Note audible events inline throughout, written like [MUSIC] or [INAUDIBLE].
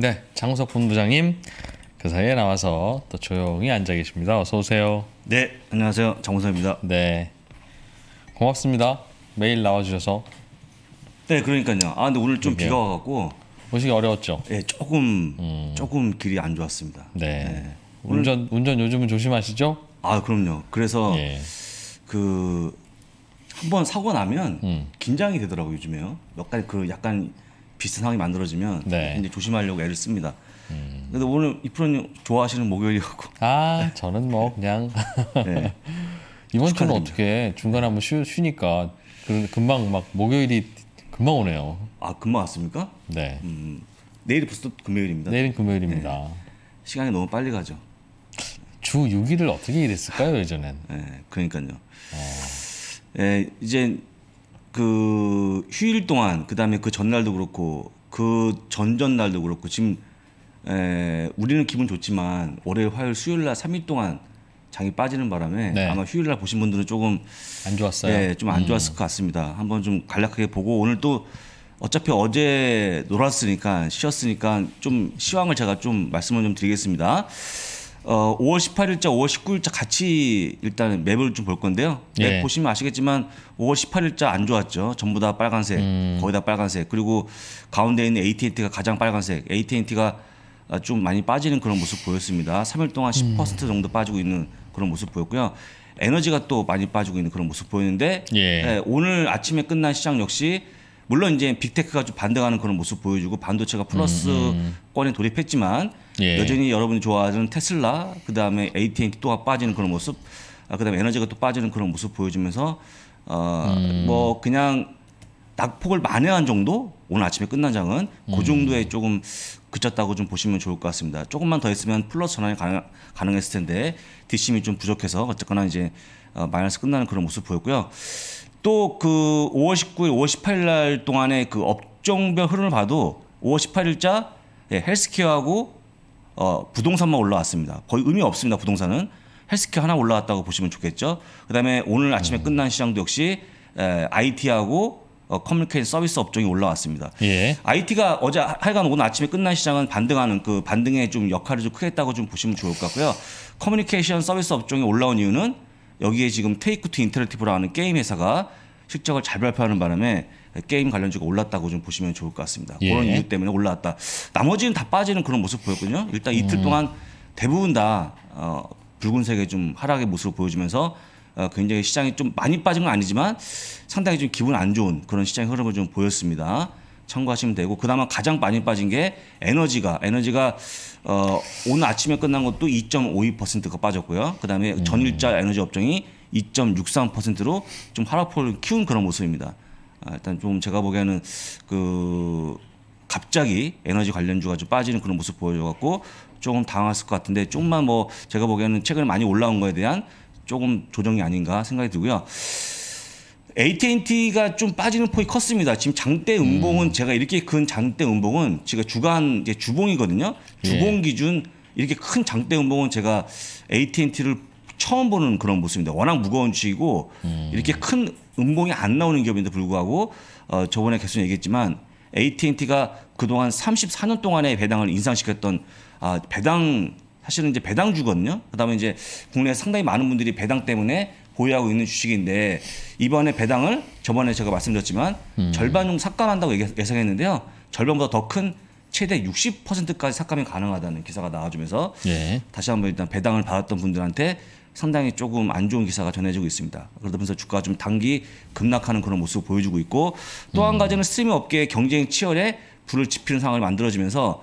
네, 장우석 본부장님 그 사이에 나와서 또 조용히 앉아 계십니다. 어서 오세요. 네, 안녕하세요. 장우석입니다. 네, 고맙습니다. 매일 나와주셔서. 네, 그러니까요. 아, 근데 오늘 좀 그러게요. 예. 비가 와갖고 오시기 어려웠죠. 네, 조금 음. 조금 길이 안 좋았습니다. 네. 네. 운전 운전 요즘은 조심하시죠? 아, 그럼요. 그래서 예. 그 한번 사고 나면 음. 긴장이 되더라고요, 즘에요몇 가지 그 약간 비슷한 상황이 만들어지면 네. 조심하려고 애를 씁니다. 음. 근데 오늘 이프로님 좋아하시는 목요일이었고. [LAUGHS] 아 저는 뭐 그냥 [LAUGHS] 네. [LAUGHS] 이번 주는 어떻게 중간에 한번 쉬, 쉬니까 금방 막 목요일이 금방 오네요. 아 금방 왔습니까? 네. 음, 내일이 벌써 금요일입니다. 내일은 금요일입니다. 네. 시간이 너무 빨리 가죠. 주 6일을 어떻게 일했을까요 예전엔? 네, 그러니까요. 어. 예, 이제 그 휴일 동안 그다음에 그 전날도 그렇고 그 전전날도 그렇고 지금 에, 우리는 기분 좋지만 월요일 화요일 수요일 날 3일 동안 장이 빠지는 바람에 네. 아마 휴일 날 보신 분들은 조금 안 좋았어요. 네, 예, 좀안 음. 좋았을 것 같습니다. 한번 좀 간략하게 보고 오늘 또 어차피 어제 놀았으니까 쉬었으니까 좀 시황을 제가 좀 말씀을 좀 드리겠습니다. 어, 5월 18일자, 5월 19일자 같이 일단 맵을 좀 볼 건데요. 맵 예. 보시면 아시겠지만 5월 18일자 안 좋았죠. 전부 다 빨간색, 음. 거의 다 빨간색. 그리고 가운데 있는 AT&T가 가장 빨간색. AT&T가 아, 좀 많이 빠지는 그런 모습 보였습니다. 3일 동안 10% 음. 정도 빠지고 있는 그런 모습 보였고요. 에너지가 또 많이 빠지고 있는 그런 모습 보였는데 예. 예, 오늘 아침에 끝난 시장 역시 물론 이제 빅테크가 좀 반등하는 그런 모습 보여주고 반도체가 플러스권에 음. 음. 돌입했지만 예. 여전히 여러분이 좋아하는 테슬라 그다음에 AT&T 또가 빠지는 그런 모습 아, 그다음에 에너지가 또 빠지는 그런 모습 보여주면서 어뭐 음. 뭐 그냥 낙폭을 만회한 정도 오늘 아침에 끝난 장은 그 음. 그 정도에 조금 그쳤다고 좀 보시면 좋을 것 같습니다. 조금만 더 했으면 플러스 전환이 가능, 가능했을 텐데 뒷심이 좀 부족해서 어쨌거나 이제 어, 마이너스 끝나는 그런 모습 보였고요. 또 그 5월 19일, 5월 18일 날 동안에 그 업종별 흐름을 봐도 5월 18일자 예, 헬스케어하고 어, 부동산만 올라왔습니다. 거의 의미 없습니다. 부동산은 헬스케어 하나 올라왔다고 보시면 좋겠죠. 그다음에 오늘 아침에 음. 끝난 시장도 역시 에, IT하고 어, 커뮤니케이션 서비스 업종이 올라왔습니다. 예. IT가 어제 하여간 오늘 아침에 끝난 시장은 반등하는 그 반등의 좀 역할을 좀크겠다고좀 보시면 좋을 것 같고요. 커뮤니케이션 서비스 업종이 올라온 이유는 여기에 지금 테이크 투 인터랙티브라는 게임 회사가 실적을 잘 발표하는 바람에 게임 관련주가 올랐다고 좀 보시면 좋을 것 같습니다. 예. 그런 이유 때문에 올라왔다. 나머지는 다 빠지는 그런 모습 보였군요 일단 이틀 음. 동안 대부분 다 어, 붉은색의 좀 하락의 모습을 보여주면서 어, 굉장히 시장이 좀 많이 빠진 건 아니지만 상당히 좀 기분 안 좋은 그런 시장의 흐름을 좀 보였습니다. 참고하시면 되고 그나마 가장 많이 빠진 게 에너지가 에너지가 어, 오늘 아침에 끝난 것도 2.52%가 빠졌고요. 그다음에 음. 전일자 에너지 업종이 2.63%로 좀 하락폭을 키운 그런 모습입니다. 아, 일단 좀 제가 보기에는 그 갑자기 에너지 관련주가 좀 빠지는 그런 모습 보여줘갖고 조금 당황했을 것 같은데 조금만 뭐 제가 보기에는 최근에 많이 올라온 거에 대한 조금 조정이 아닌가 생각이 들고요. AT&T가 좀 빠지는 폭이 컸습니다. 지금 장대 음봉은 음. 제가 이렇게 큰 장대 음봉은 제가 주간 이제 주봉이거든요. 예. 주봉 예. 기준 이렇게 큰 장대 음봉은 제가 AT&T를 처음 보는 그런 모습입니다. 워낙 무거운 주식이고 음. 이렇게 큰 음공이 안 나오는 기업인데 불구하고 어, 저번에 계속 얘기했지만 AT&T가 그동안 34년 동안의 배당을 인상시켰던 아, 배당 사실은 이제 배당주거든요. 그다음에 이제 국내에 상당히 많은 분들이 배당 때문에 보유하고 있는 주식인데 이번에 배당을 저번에 제가 말씀드렸지만 음. 절반용 삭감한다고 예상했는데요. 절반보다 더 큰 최대 60%까지 삭감이 가능하다는 기사가 나와주면서 예. 다시 한번 일단 배당을 받았던 분들한테 상당히 조금 안 좋은 기사가 전해지고 있습니다. 그러면서 주가가 좀 단기 급락하는 그런 모습을 보여주고 있고 또한 음. 가지는 스트리밍 업계의 경쟁 치열에 불을 지피는 상황이 만들어지면서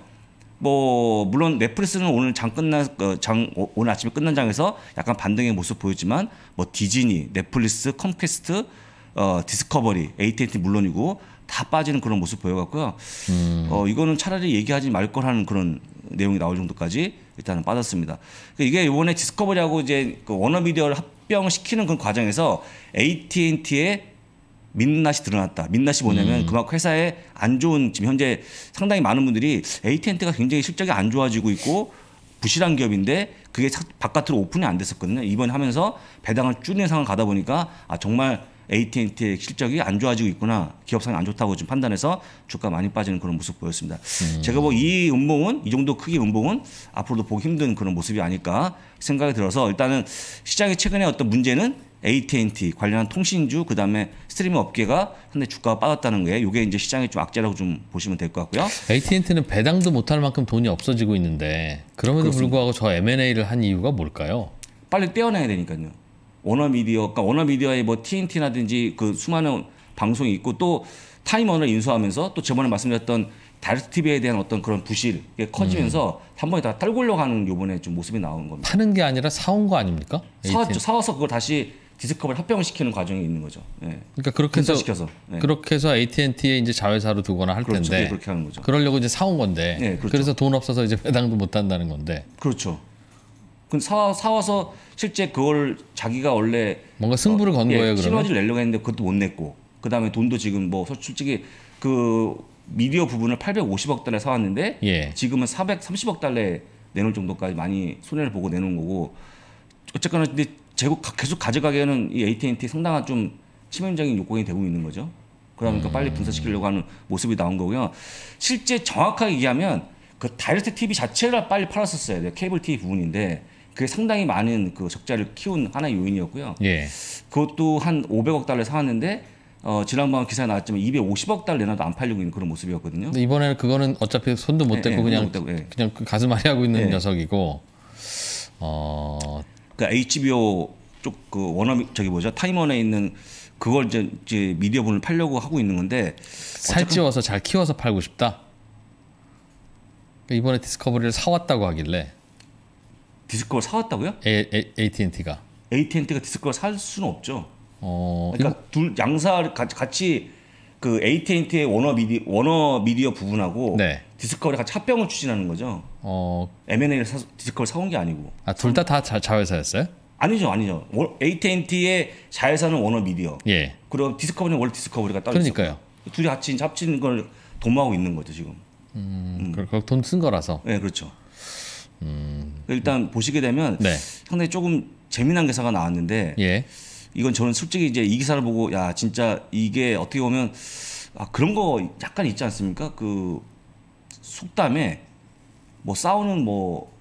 뭐 물론 넷플릭스는 오늘 장 끝난 어, 장 오늘 아침에 끝난 장에서 약간 반등의 모습 보였지만 뭐 디즈니, 넷플릭스, 컴퀘스트, 어 디스커버리, AT&T 물론이고 다 빠지는 그런 모습 보여갖고요. 음. 어 이거는 차라리 얘기하지 말 걸 하는 그런 내용이 나올 정도까지 일단은 빠졌습니다. 그 이게 이번에 디스커버리하고 이제 그 워너미디어를 합병시키는 그 과정에서 AT&T의 민낯이 드러났다. 민낯이 뭐냐면 음. 그만큼 회사에 안 좋은 지금 현재 상당히 많은 분들이 AT&T가 굉장히 실적이 안 좋아지고 있고 부실한 기업인데 그게 바깥으로 오픈이 안 됐었거든요. 이번 하면서 배당을 줄이는 상황 가다 보니까 아 정말 AT&T의 실적이 안 좋아지고 있구나. 기업상이 안 좋다고 지금 판단해서 주가 많이 빠지는 그런 모습 보였습니다. 음. 제가 뭐 이 음봉은 이 정도 크기 음봉은 앞으로도 보기 힘든 그런 모습이 아닐까 생각이 들어서 일단은 시장의 최근에 어떤 문제는 AT&T 관련한 통신주 그다음에 스트리밍 업계가 한데 주가가 빠졌다는 거예요. 이게 이제 시장의 좀 악재라고 좀 보시면 될 것 같고요. AT&T는 배당도 못 할 만큼 돈이 없어지고 있는데 그럼에도 그렇습니다. 불구하고 저 M&A를 한 이유가 뭘까요? 빨리 떼어내야 되니까요. 워너미디어, 그러니까 워너미디어의 뭐 TNT라든지 그 수많은 방송이 있고 또타임원를 인수하면서 또 저번에 말씀드렸던 다이렉트TV에 대한 어떤 그런 부실이 커지면서 음. 한 번에 다떨굴려가는 요번에 좀 모습이 나온 겁니다. 파는 게 아니라 사온 거 아닙니까? 사왔죠. 사와서 그걸 다시 디스컵을 합병 시키는 과정이 있는 거죠. 예. 그러니까 그렇게 해서 예. 그렇게 해서 AT&T에 이제 자회사로 두거나 할 그렇죠. 텐데 예, 그렇게 하는 거죠. 그러려고 이제 사온 건데 예, 그렇죠. 그래서돈 없어서 이제 배당도 못 한다는 건데. 그렇죠. 그 사, 사와서 실제 그걸 자기가 원래 뭔가 승부를 건 어, 예, 거예요. 예, 그러면 시너지를 내려고 했는데 그것도 못 냈고 그 다음에 돈도 지금 뭐 솔직히 그 미디어 부분을 850억 달러 에 사왔는데 예. 지금은 430억 달러에 내놓을 정도까지 많이 손해를 보고 내놓은 거고 어쨌거나 근데 재고 계속 가져가기에는 이 AT&T 상당한 좀 치명적인 요건이 되고 있는 거죠. 그러니까 음. 빨리 분사시키려고 하는 모습이 나온 거고요. 실제 정확하게 얘기하면 그 다이렉트 TV 자체를 빨리 팔았었어야 돼요. 케이블 TV 부분인데 그게 상당히 많은 그 적자를 키운 하나의 요인이었고요. 예. 그것도 한 500억 달러에 사왔는데 어, 지난번 기사에 나왔지만 250억 달러 내놔도 안 팔리고 있는 그런 모습이었거든요. 근데 이번에는 그거는 어차피 손도 못 대고 예, 예, 예, 그냥 못 그 대고, 예. 그냥 가슴 아리 하고 있는 녀석이고 어. 그러니까 그 HBO 쪽그 원어 저기 뭐죠 타임원에 있는 그걸 이제, 이제 미디어분을 팔려고 하고 있는 건데 살찌워서 잘 키워서 팔고 싶다. 그 이번에 디스커버리를 사왔다고 하길래 디스크걸 사왔다고요? AT&T가 AT&T가 디스크걸 살 수는 없죠. 어, 그러니까 이거... 둘 양사 같이, 같이 그 AT&T의 워너 미디 워너 미디어 부분하고 네. 디스커버리 같이 합병을 추진하는 거죠. 어... M&A를 디스커버 사온 게 아니고. 아, 둘 다 다 자회사였어요? 아니죠, 아니죠. AT&T의 자회사는 워너 미디어. 예. 그럼 디스커버는 원래 디스커버리가 따로 그러니까요. 둘이 합친 합친 걸 도모하고 있는 거죠 지금. 음, 음. 그걸 돈쓴 거라서. 네, 그렇죠. 음. 일단 보시게 되면 네. 상당히 조금 재미난 기사가 나왔는데 예. 이건 저는 솔직히 이제 이 기사를 보고 야 진짜 이게 어떻게 보면 아 그런 거 약간 있지 않습니까? 그 속담에 뭐 싸우는 뭐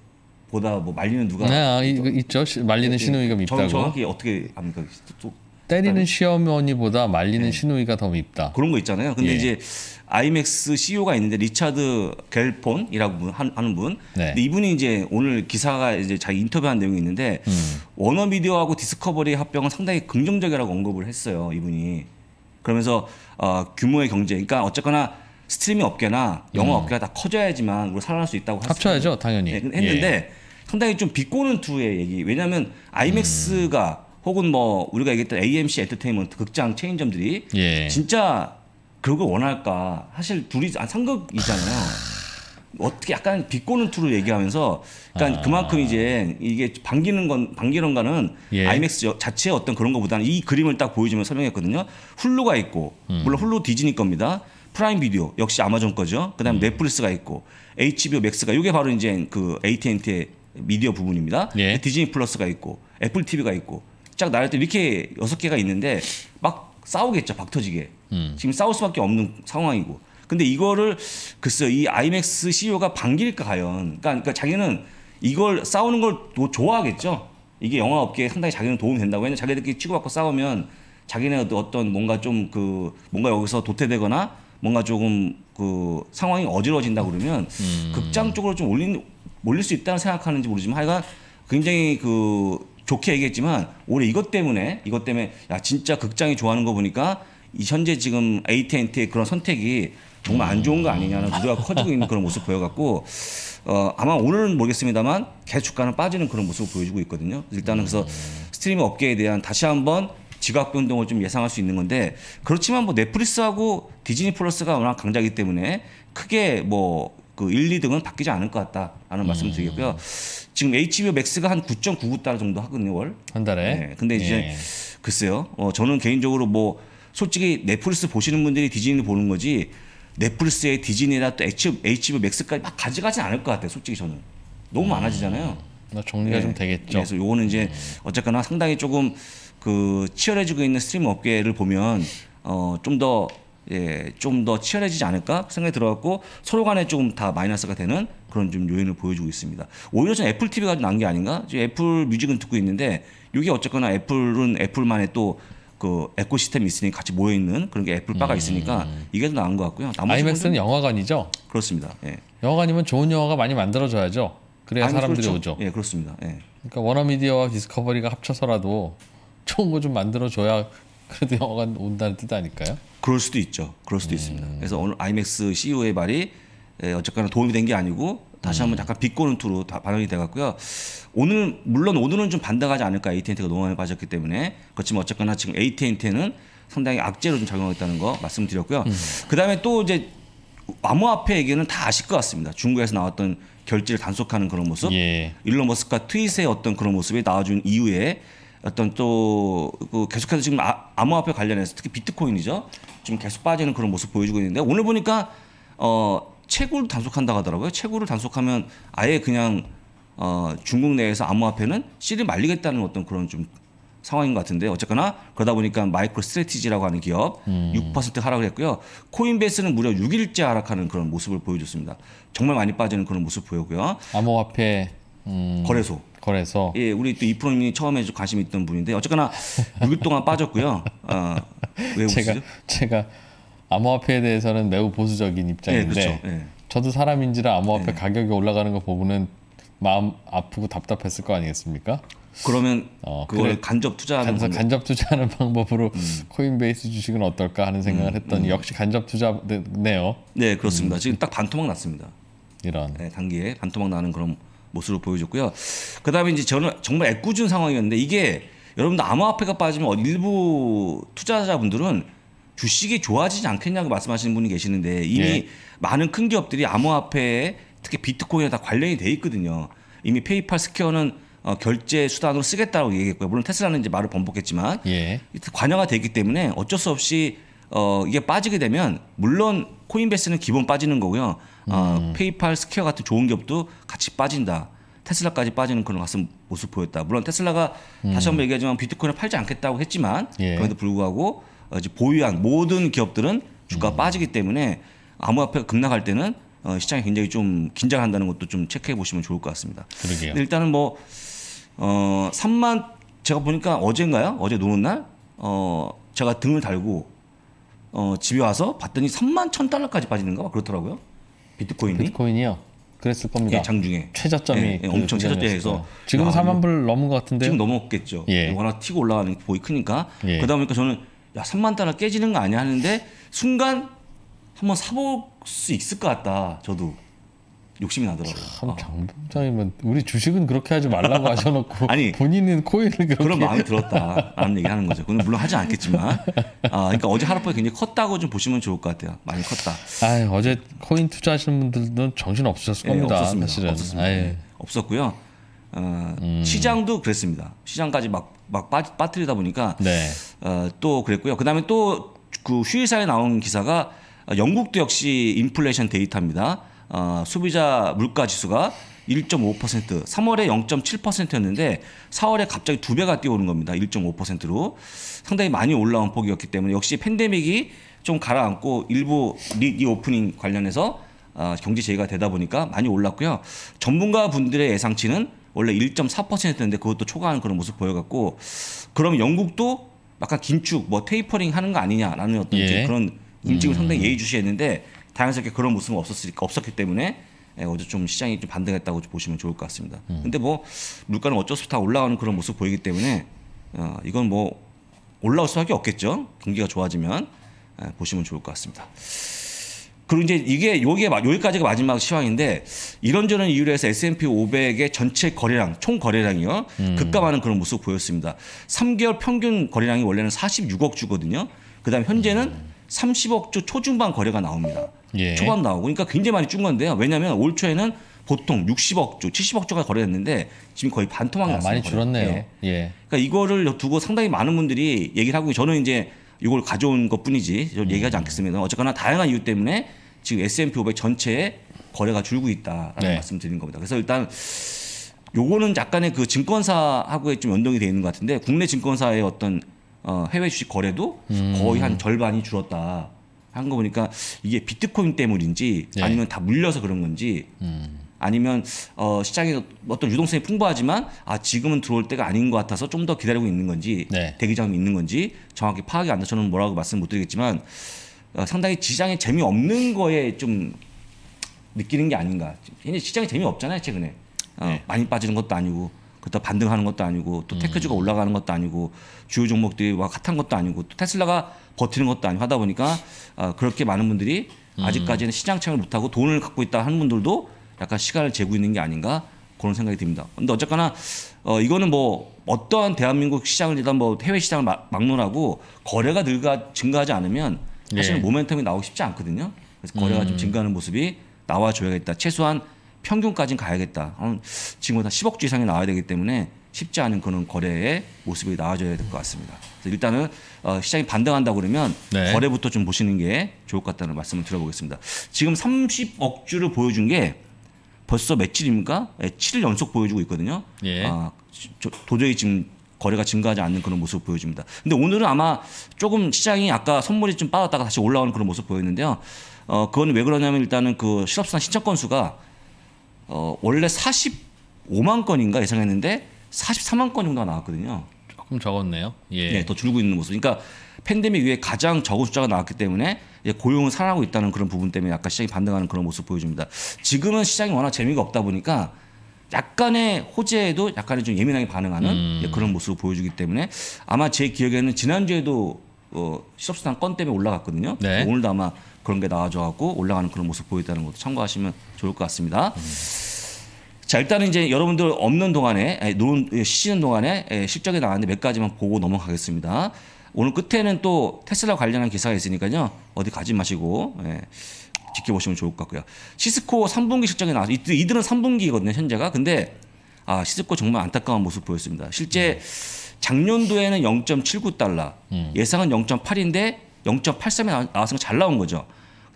보다 뭐 말리는 누가 네, 아, 이, 있죠 말리는 네, 네. 신우이가 밉다고 정확히 어떻게 합니까? 또 때리는 네. 시어머니보다 말리는 네. 시누이가 더 밉다. 그런 거 있잖아요. 근데 예. 이제 아이맥스 CEO가 있는데 리차드 갤폰이라고 하는 분. 네. 이분이 이제 오늘 기사가 이제 자기 인터뷰한 내용이 있는데 음. 워너미디어하고 디스커버리 합병은 상당히 긍정적이라고 언급을 했어요. 이분이. 그러면서 어, 규모의 경제. 그러니까 어쨌거나 스트리밍 업계나 영화 음. 업계가 다 커져야지만 우리 살아날 수 있다고 합쳐야죠, 당연히. 네, 했는데 예. 상당히 좀 비꼬는 투의 얘기. 왜냐하면 아이맥스가 음. 혹은 뭐 우리가 얘기했던 AMC 엔터테인먼트 극장 체인점들이 예. 진짜 그걸 원할까? 사실 둘이 아, 상극이잖아요. 어떻게 약간 비꼬는 투로 얘기하면서 그러니까 아. 그만큼 이제 이게 반기는 건 반기런가는 예. 아이맥스 자체의 어떤 그런 것보다는 이 그림을 딱 보여주면 설명했거든요. 훌루가 있고 음. 물론 훌루 디즈니 겁니다. 프라임 비디오 역시 아마존 거죠. 그다음 음. 넷플릭스가 있고 HBO 맥스가 이게 바로 이제 그 AT&T의 미디어 부분입니다. 예. 디즈니 플러스가 있고 애플 TV가 있고 쫙 나를 때 이렇게 여섯 개가 있는데 막 싸우겠죠 박 터지게 음. 지금 싸울 수밖에 없는 상황이고 근데 이거를 글쎄요 이 아이맥스 CEO가 반길까 과연 그러니까, 그러니까 자기는 이걸 싸우는 걸또 좋아하겠죠 이게 영화 업계에 상당히 자기는 도움이 된다고 했는데 자기들끼리 치고받고 싸우면 자기네 어떤 뭔가 좀 그 뭔가 여기서 도태되거나 뭔가 조금 그 상황이 어지러진다 그러면 음. 극장 쪽으로 좀 올린 몰릴 수 있다는 생각하는지 모르지만 하여간 굉장히 그 좋게 얘기했지만 올해 이것 때문에 이것 때문에 야 진짜 극장이 좋아하는 거 보니까 이 현재 지금 AT&T의 그런 선택이 정말 안 좋은 거 아니냐는 우려가 [LAUGHS] 커지고 있는 그런 모습 보여갖고 어, 아마 오늘은 모르겠습니다만 개축가는 빠지는 그런 모습을 보여주고 있거든요. 일단은 그래서 네. 스트리밍 업계에 대한 다시 한번 지각 변동을 좀 예상할 수 있는 건데 그렇지만 뭐 넷플릭스하고 디즈니 플러스가 워낙 강자이기 때문에 크게 뭐 그 1, 2등은 바뀌지 않을 것 같다라는 말씀을 음. 드리고요. 겠 지금 HBO 맥스가 한 9.99달러 정도 하거든요 월. 한 달에. 네. 근데 이제 예. 글쎄요. 어, 저는 개인적으로 뭐 솔직히 넷플릭스 보시는 분들이 디즈니를 보는 거지 넷플릭스에 디즈니나 또 HBO, 맥스까지 막 가져가진 않을 것 같아요. 솔직히 저는 너무 음. 많아지잖아요. 나 정리가 네. 좀 되겠죠. 그래서 요거는 이제 음. 어쨌거나 상당히 조금 그 치열해지고 있는 스트리 업계를 보면 어, 좀더 예, 좀 더 치열해지지 않을까 생각이 들어갖고 서로 간에 좀 다 마이너스가 되는 그런 좀 요인을 보여주고 있습니다. 오히려 전 애플 TV가 난 게 아닌가? 지금 애플 뮤직은 듣고 있는데 이게 어쨌거나 애플은 애플만의 또 그 에코시스템이 있으니 같이 모여 있는 그런 게 애플 바가 음. 있으니까 음. 이게 더 나은 것 같고요. 아이맥스는 영화관이죠. 그렇습니다. 예. 영화관이면 좋은 영화가 많이 만들어져야죠. 그래야 아니, 사람들이 그렇죠. 오죠. 예, 그렇습니다. 예. 그러니까 워너미디어와 디스커버리가 합쳐서라도 좋은 거 좀 만들어줘야 그래도 영화관 온다는 뜻 아닐까요? 그럴 수도 있죠. 그럴 수도 음. 있습니다. 그래서 오늘 아이맥스 CEO의 말이 어쨌거나 도움이 된 게 아니고 다시 한번 음. 약간 비꼬는 투로 다 반영이 돼갖고요. 오늘 물론 오늘은 좀 반등하지 않을까 AT&T가 너무 많이 빠졌기 때문에 그렇지만 어쨌거나 지금 AT&T는 상당히 악재로 좀 작용했다는 거 말씀드렸고요. 음. 그다음에 또 이제 암호화폐 얘기는 다 아실 것 같습니다. 중국에서 나왔던 결제를 단속하는 그런 모습, 예. 일론 머스크가 트윗의 어떤 그런 모습이 나와준 이후에 어떤 또그 계속해서 지금 아, 암호화폐 관련해서 특히 비트코인이죠. 지금 계속 빠지는 그런 모습 보여주고 있는데 오늘 보니까 어 채굴 단속한다고 하더라고요. 채굴을 단속하면 아예 그냥 어 중국 내에서 암호화폐는 씨를 말리겠다는 어떤 그런 좀 상황인 것 같은데 어쨌거나 그러다 보니까 마이크로 스트레티지라고 하는 기업 음. 6% 하락을 했고요. 코인베이스는 무려 6일째 하락하는 그런 모습을 보여줬습니다. 정말 많이 빠지는 그런 모습 보였고요. 암호화폐 음. 거래소 거래서 예, 우리 또 이프로님이 처음에 좀 관심 있던 분인데 어쨌거나 6일 동안 빠졌고요. 어, 왜 [LAUGHS] 제가 제가 암호화폐에 대해서는 매우 보수적인 입장인데 예, 그렇죠. 예. 저도 사람인지라 암호화폐 예. 가격이 올라가는 거 보고는 마음 아프고 답답했을 거 아니겠습니까? 그러면 어, 그걸 간접 투자하는 간, 간접, 투자하는 방법으로 음. 코인베이스 주식은 어떨까 하는 생각을 음, 했더니 음, 역시 간접 투자네요. 네, 네 그렇습니다. 음. 지금 딱 반토막 났습니다. 이런 네, 단기에 반토막 나는 그런 모습으로 보여줬고요. 그다음에 이제 저는 정말 애꿎은 상황이었는데 이게 여러분들 암호화폐가 빠지면 일부 투자자분들은 주식이 좋아지지 않겠냐고 말씀하시는 분이 계시는데 이미 네. 많은 큰 기업들이 암호화폐에 특히 비트코인에 다 관련이 돼 있거든요. 이미 페이팔 스퀘어는 어, 결제 수단으로 쓰겠다고 얘기했고요. 물론 테슬라는 이제 말을 번복했지만 예. 관여가 되기 때문에 어쩔 수 없이 어, 이게 빠지게 되면 물론 코인베스는 기본 빠지는 거고요. 어, 페이팔, 스퀘어 같은 좋은 기업도 같이 빠진다. 테슬라까지 빠지는 그런 가슴 모습 보였다. 물론 테슬라가 음. 다시 한번 얘기하지만 비트코인을 팔지 않겠다고 했지만 예. 그럼에도 불구하고 어, 이제 보유한 모든 기업들은 주가 가 음. 빠지기 때문에 암호화폐 급락할 때는 어, 시장이 굉장히 좀 긴장한다는 것도 좀 체크해 보시면 좋을 것 같습니다. 그러게요. 일단은 뭐 어, 3만 제가 보니까 어젠가요? 어제 노는 날 어, 제가 등을 달고 어, 집에 와서 봤더니 3만 1,000달러까지 빠지는가 그렇더라고요. 비트코인이? 비트코인이요. 그랬을 겁니다. 예, 장중에 최저점이 예, 예, 엄청 최저점에서 지금 3만불 넘은 것 같은데 지금 넘었겠죠. 예. 워낙 튀고 올라가는 게 보이 크니까 예. 그러다 보니까 저는 야 3만 달러 깨지는 거 아니야 하는데 순간 한번 사볼 수 있을 것 같다. 저도 욕심이 나더라고요. 참 어. 장동장이면 우리 주식은 그렇게 하지 말라고 [LAUGHS] 하셔놓고 아니 본인은 코인을 그렇게 그런 마음이 들었다라는 얘기하는 거죠. 그건 물론 하지 않겠지만 아 그러니까 어제 하락폭이 굉장히 컸다고 좀 보시면 좋을 것 같아요. 많이 컸다. 아 어제 코인 투자하시는 분들은 정신 없으셨을 겁니다. 예, 없었습니다. 없었습니다. 예, 없었고요. 어, 음. 시장도 그랬습니다. 시장까지 막 막 빠뜨리다 보니까 네. 어, 또 그랬고요. 그다음에 또 그 휴일사에 나온 기사가 영국도 역시 인플레이션 데이터입니다. 어, 소비자 물가 지수가 1.5%, 3월에 0.7%였는데 4월에 갑자기 두 배가 뛰어오는 겁니다. 1.5%로 상당히 많이 올라온 폭이었기 때문에 역시 팬데믹이 좀 가라앉고 일부 리오프닝 관련해서 어, 경제 제의가 되다 보니까 많이 올랐고요. 전문가 분들의 예상치는 원래 1.4%였는데 그것도 초과하는 그런 모습 보여갖고 그럼 영국도 약간 긴축 뭐 테이퍼링 하는 거 아니냐라는 어떤 예. 그런 움직임을 음. 상당히 예의주시했는데 다양스럽게 그런 모습은 없었을 없었기 때문에 예, 어제 좀 시장이 좀 반등했다고 보시면 좋을 것 같습니다. 음. 근데 뭐 물가는 어쩔 수 없이 다 올라가는 그런 모습 보이기 때문에 어, 이건 뭐 올라올 수밖에 없겠죠. 경기가 좋아지면 에, 예, 보시면 좋을 것 같습니다. 그리고 이제 이게 여 요게 여기까지가 마지막 시황인데 이런저런 이유로 해서 S&P 500의 전체 거래량 총 거래량이요 음. 급감하는 그런 모습 보였습니다. 3개월 평균 거래량이 원래는 46억 주거든요. 그다음 에 현재는 음. 30억 주 초중반 거래가 나옵니다. 예. 초반 나오고 그러니까 굉장히 많이 준 건데요. 왜냐하면 올 초에는 보통 60억 조, 70억 조가 거래됐는데 지금 거의 반토막 났어요. 아, 많이 줄었네요. 예. 예. 그러니까 이거를 두고 상당히 많은 분들이 얘기를 하고 저는 이제 이걸 가져온 것뿐이지 음. 얘기하지 않겠습니다. 어쨌거나 다양한 이유 때문에 지금 S&P 500 전체에 거래가 줄고 있다라는 네. 말씀 드린 겁니다. 그래서 일단 요거는 약간의 그 증권사하고의 좀 연동이 되어 있는 것 같은데 국내 증권사의 어떤 어, 해외 주식 거래도 음. 거의 한 절반이 줄었다. 한거 보니까 이게 비트코인 때문인지 네. 아니면 다 물려서 그런 건지 음. 아니면 어, 시장에 어떤 유동성이 풍부하지만 아 지금은 들어올 때가 아닌 것 같아서 좀 더 기다리고 있는 건지 네. 대기장이 있는 건지 정확히 파악이 안 돼서 저는 뭐라고 말씀 못 드리겠지만 어, 상당히 시장에 재미없는 거에 좀 느끼는 게 아닌가. 시장에 재미없잖아요 최근에 어, 네. 많이 빠지는 것도 아니고 그렇다 반등하는 것도 아니고 또 음. 테크주가 음. 올라가는 것도 아니고 주요 종목들이 와 같은 것도 아니고 또 테슬라가 버티는 것도 아니고 하다 보니까 어, 그렇게 많은 분들이 음. 아직까지는 시장 체험을 못하고 돈을 갖고 있다 하는 분들도 약간 시간을 재고 있는 게 아닌가 그런 생각이 듭니다. 근데 어쨌거나 어, 이거는 뭐 어떠한 대한민국 시장을 일단 뭐 해외 시장을 막, 론하고 거래가 늘가 증가하지 않으면 사실은 네. 모멘텀이 나오기 쉽지 않거든요. 그래서 거래가 음. 좀 증가하는 모습이 나와줘야겠다. 최소한 평균까지는 가야겠다. 지금보다 10억 주 이상이 나와야 되기 때문에 쉽지 않은 그런 거래의 모습이 나와줘야 될 것 같습니다. 그래서 일단은 어, 시장이 반등한다 그러면 네. 거래부터 좀 보시는 게 좋을 것 같다는 말씀을 드려보겠습니다. 지금 30억 주를 보여준 게 벌써 며칠입니까? 네, 예, 7일 연속 보여주고 있거든요. 예. 아, 도저히 지금 거래가 증가하지 않는 그런 모습 을 보여줍니다. 근데 오늘은 아마 조금 시장이 아까 선물이 좀 빠졌다가 다시 올라오는 그런 모습 보였는데요. 어, 그건 왜 그러냐면 일단은 그 실업수당 신청 건수가 어, 원래 45만 건인가 예상했는데 43만 건 정도가 나왔거든요. 조금 적었네요. 예. 네, 더 줄고 있는 모습. 그러니까 팬데믹 이후에 가장 적은 숫자가 나왔기 때문에 고용을 살아나고 있다는 그런 부분 때문에 약간 시장이 반등하는 그런 모습 보여줍니다. 지금은 시장이 워낙 재미가 없다 보니까 약간의 호재에도 약간의 좀 예민하게 반응하는 음. 그런 모습을 보여주기 때문에 아마 제 기억에는 지난주에도 어, 실업수당 건 때문에 올라갔거든요. 네. 오늘도 아마 그런 게 나와줘갖고 올라가는 그런 모습 보였다는 것도 참고하시면 좋을 것 같습니다. 자 일단은 이제 여러분들 없는 동안에 논 예, 쉬는 동안에 예, 실적이 나왔는데 몇 가지만 보고 넘어가겠습니다. 오늘 끝에는 또 테슬라 관련한 기사가 있으니까요 어디 가지 마시고 예, 지켜보시면 좋을 것 같고요. 시스코 3분기 실적이 나와서 이들, 은 3분기거든요 현재가 근데 아 시스코 정말 안타까운 모습 보였습니다. 실제 네. 작년도에는 0.79달러 음. 예상은 0.8인데 0.83에 나왔으니까 잘 나온 거죠.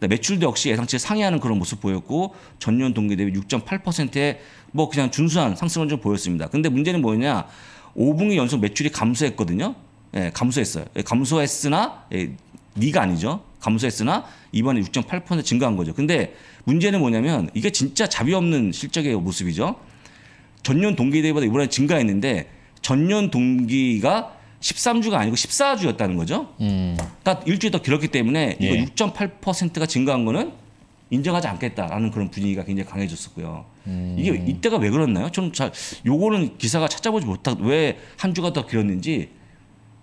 네, 매출도 역시 예상치에 상회하는 그런 모습 보였고 전년 동기 대비 6.8%의 뭐 그냥 준수한 상승을 좀 보였습니다. 근데 문제는 뭐냐? 5분기 연속 매출이 감소했거든요. 예, 감소했어요. 예, 감소했으나 예, 니가 아니죠. 감소했으나 이번에 6.8% 증가한 거죠. 근데 문제는 뭐냐면 이게 진짜 자비 없는 실적의 모습이죠. 전년 동기 대비보다 이번에 증가했는데 전년 동기가 13주가 아니고 14주였다는 거죠. 그러니까 음. 일주일 더 길었기 때문에 이거 예. 6.8%가 증가한 거는 인정하지 않겠다라는 그런 분위기가 굉장히 강해졌었고요. 음. 이게 이때가 왜그렇나요 저는 잘 요거는 기사가 찾아보지 못하 왜한 주가 더 길었는지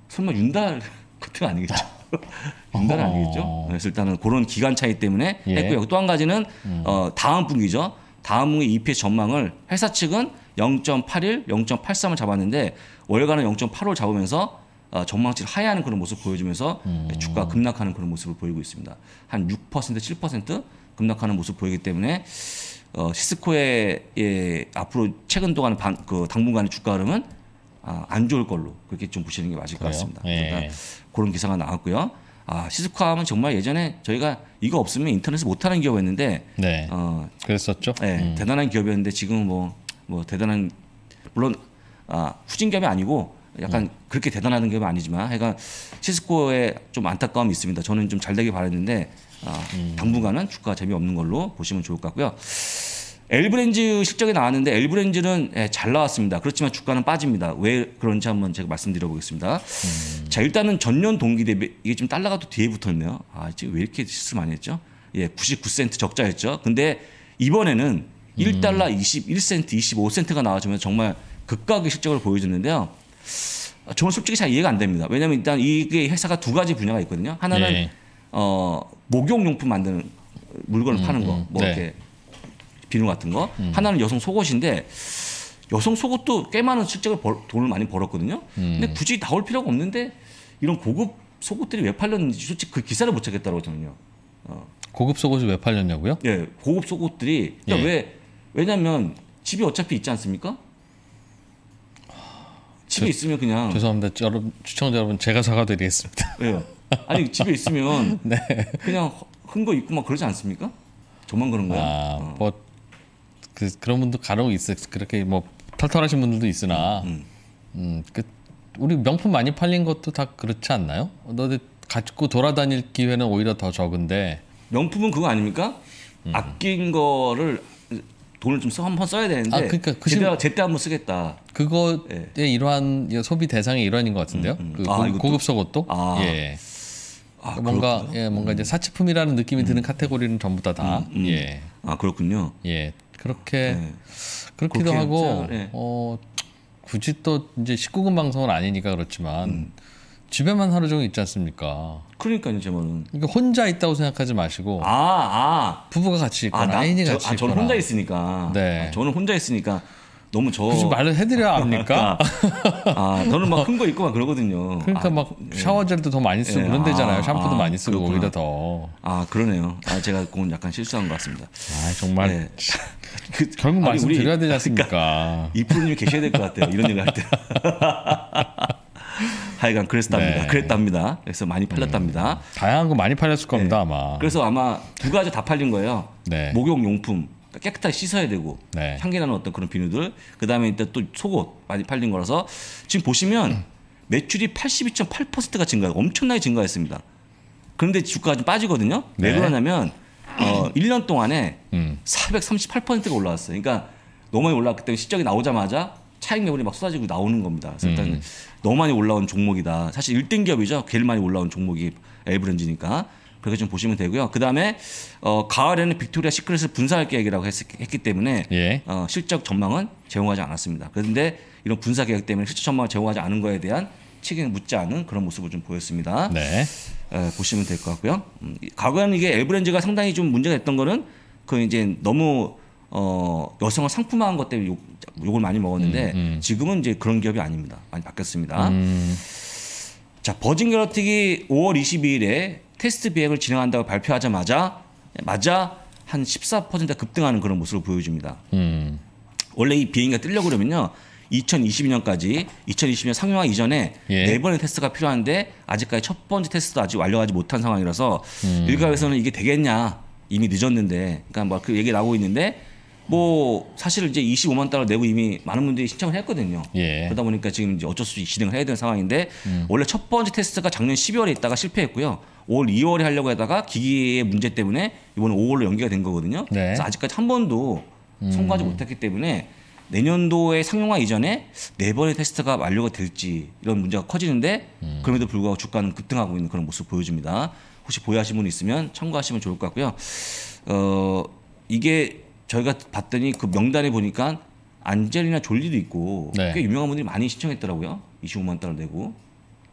설마 윤달 그때 [LAUGHS] 아니겠죠? [LAUGHS] 윤달 어. 아니겠죠? 그래서 일단은 그런 기간 차이 때문에 예. 했고요. 또 한 가지는 음. 어, 다음 분기죠. 다음 분기 EPS 전망을 회사 측은 0.81, 0.83을 잡았는데 월간은 0.85를 잡으면서 어, 전망치를 하야하는 그런 모습 을 보여주면서 음. 주가 급락하는 그런 모습을 보이고 있습니다. 한 6% 7% 급락하는 모습 보이기 때문에 어, 시스코의 예, 앞으로 최근 동안 반, 그 당분간의 주가 흐름은 아, 안 좋을 걸로 그렇게 좀 보시는 게 맞을 그래요? 것 같습니다. 그러니까 그런 기사가 나왔고요. 아, 시스코 하면 정말 예전에 저희가 이거 없으면 인터넷을 못하는 기업이었는데, 네. 어, 그랬었죠. 네, 음. 대단한 기업이었는데 지금 뭐, 뭐 대단한 물론 아, 후진 겸이 아니고 약간 음. 그렇게 대단한 겹은 아니지만 해가 시스코에 좀 안타까움이 있습니다. 저는 좀 잘 되길 바랬는데 아, 음. 당분간은 주가 재미없는 걸로 보시면 좋을 것 같고요. 엘브렌즈 실적이 나왔는데 엘브렌즈는 예, 잘 나왔습니다. 그렇지만 주가는 빠집니다. 왜 그런지 한번 제가 말씀드려보겠습니다. 음. 자 일단은 전년 동기 대비 이게 지금 달러가 또 뒤에 붙었네요. 아 지금 왜 이렇게 실수 많이 했죠? 예, 99센트 적자였죠. 근데 이번에는 1달러 21센트, 음. 25센트가 나와주면 정말 극과극의 실적을 보여줬는데요 저는 솔직히 잘 이해가 안 됩니다. 왜냐하면 일단 이게 회사가 두 가지 분야가 있거든요. 하나는 네. 어, 목욕용품 만드는 물건을 음, 파는 거, 음. 뭐 네. 이렇게 비누 같은 거. 음. 하나는 여성 속옷인데 여성 속옷도 꽤 많은 실적을 벌, 돈을 많이 벌었거든요. 음. 근데 굳이 나올 필요가 없는데 이런 고급 속옷들이 왜 팔렸는지 솔직히 그 기사를 못 찾겠다고 저는요. 어. 고급 속옷이 왜 팔렸냐고요? 예, 고급 속옷들이 그러니까 예. 왜 왜냐면 하 집이 어차피 있지 않습니까? 집에 있으면 그냥 죄송합니다. 여러분 추청자 여러분 제가 사과드리겠습니다. 네. [LAUGHS] 아니 집에 있으면 [LAUGHS] 네. 그냥 큰 거 입고 막 그러지 않습니까? 저만 그런 거야? 아, 어. 뭐 그, 그런 분도 간혹 있어 그렇게 뭐 털털하신 분들도 있으나 음, 음. 음, 그, 우리 명품 많이 팔린 것도 다 그렇지 않나요? 너네 갖고 돌아다닐 기회는 오히려 더 적은데 명품은 그거 아닙니까? 음. 아낀 거를 돈을 좀 써, 한번 써야 되는데 아, 그러니까 그 제때, 심... 제때 한 번 쓰겠다. 그거의 예. 이러한 소비 대상의 일환인 것 같은데요. 음, 음. 그 아, 고, 급속 옷도. 아. 예. 아, 그러니까 뭔가 예, 뭔가 이제 음. 사치품이라는 느낌이 음. 드는 카테고리는 전부 다 다. 음, 예. 아 그렇군요. 예. 그렇게 네. 그렇기도 하고 네. 어, 굳이 또 이제 19금 방송은 아니니까 그렇지만. 집에만 하루 종일 있지 않습니까? 그러니까요, 저는. 그러니까 혼자 있다고 생각하지 마시고. 아, 아. 부부가 같이 있거나 아, 나, 인이 같이 아, 있거나. 혼자 있으니까. 네. 아, 저는 혼자 있으니까 너무 저. 그지 말을 해드려야 합니까? [LAUGHS] 아, 저는 막 큰 거 입고 막 그러거든요. 그러니까 아, 막 예. 샤워젤도 더 많이 쓰고 예. 그런 데잖아요. 아, 샴푸도 아, 많이 쓰고 그렇구나. 오히려 더. 아, 그러네요. 아, 제가 그건 약간 실수한 것 같습니다. 아, 정말. 네. [LAUGHS] 그, 결국 말씀드려야 되지 그러니까 않습니까? 그러니까, 이프로님 계셔야 될 것 같아요. 이런 얘기 할 때. [LAUGHS] 하여간 그랬답니다. 네. 그랬답니다. 그래서 많이 팔렸답니다. 음, 다양한 거 많이 팔렸을 겁니다 네. 아마. 그래서 아마 두 가지 다 팔린 거예요. 네. 목욕 용품 그러니까 깨끗하게 씻어야 되고 네. 향기 나는 어떤 그런 비누들 그다음에 일단 또 속옷 많이 팔린 거라서 지금 보시면 매출이 82.8%가 증가, 엄청나게 증가했습니다. 그런데 주가가 좀 빠지거든요. 네. 왜 그러냐면 어, 1년 동안에 음. 438%가 올라왔어요. 그러니까 너무 많이 올라왔기 때문에 실적이 나오자마자 차익 매물이 막 쏟아지고 나오는 겁니다. 그래서 일단 음. 너무 많이 올라온 종목이다. 사실 1등 기업이죠. 제일 많이 올라온 종목이 엘브랜지니까. 그렇게 좀 보시면 되고요. 그 다음에 어, 가을에는 빅토리아 시크릿을 분사할 계획이라고 했, 기 때문에 예. 어, 실적 전망은 제공하지 않았습니다. 그런데 이런 분사 계획 때문에 실적 전망을 제공하지 않은 거에 대한 책임을 묻지 않은 그런 모습을 좀 보였습니다. 네. 에, 예, 보시면 될 것 같고요. 음, 과거에는 이게 엘브랜즈가 상당히 좀 문제가 됐던 거는 그 이제 너무 어, 여성을 상품화한 것 때문에 욕, 욕을 많이 먹었는데 음, 음. 지금은 이제 그런 기업이 아닙니다. 많이 바뀌었습니다. 음. 자, 버진 결러틱이 5월 22일에 테스트 비행을 진행한다고 발표하자마자 맞아 한14% 급등하는 그런 모습을 보여줍니다. 음. 원래 이 비행기가 뜨려고 그러면요. 2022년까지 2020년 상용화 이전에 예. 네 번의 테스트가 필요한데 아직까지 첫 번째 테스트도 아직 완료하지 못한 상황이라서 음. 일각에서는 이게 되겠냐 이미 늦었는데 그러니까 뭐 그 얘기 나오고 있는데 뭐 사실 이제 25만 달러 내고 이미 많은 분들이 신청을 했거든요. 예. 그러다 보니까 지금 이제 어쩔 수 없이 진행을 해야 되는 상황인데 음. 원래 첫 번째 테스트가 작년 12월에 있다가 실패했고요. 올 2월에 하려고 하다가 기기의 문제 때문에 이번 5월로 연기가 된 거거든요. 네. 그래서 아직까지 한 번도 음. 성공하지 못했기 때문에 내년도에 상용화 이전에 네 번의 테스트가 완료가 될지 이런 문제가 커지는데 음. 그럼에도 불구하고 주가는 급등하고 있는 그런 모습 보여줍니다. 혹시 보유하신 분 있으면 참고하시면 좋을 것 같고요. 어 이게 저희가 봤더니 그 명단에 보니까 안젤리나 졸리도 있고 네. 꽤 유명한 분들이 많이 신청했더라고요. 25만 달러 내고.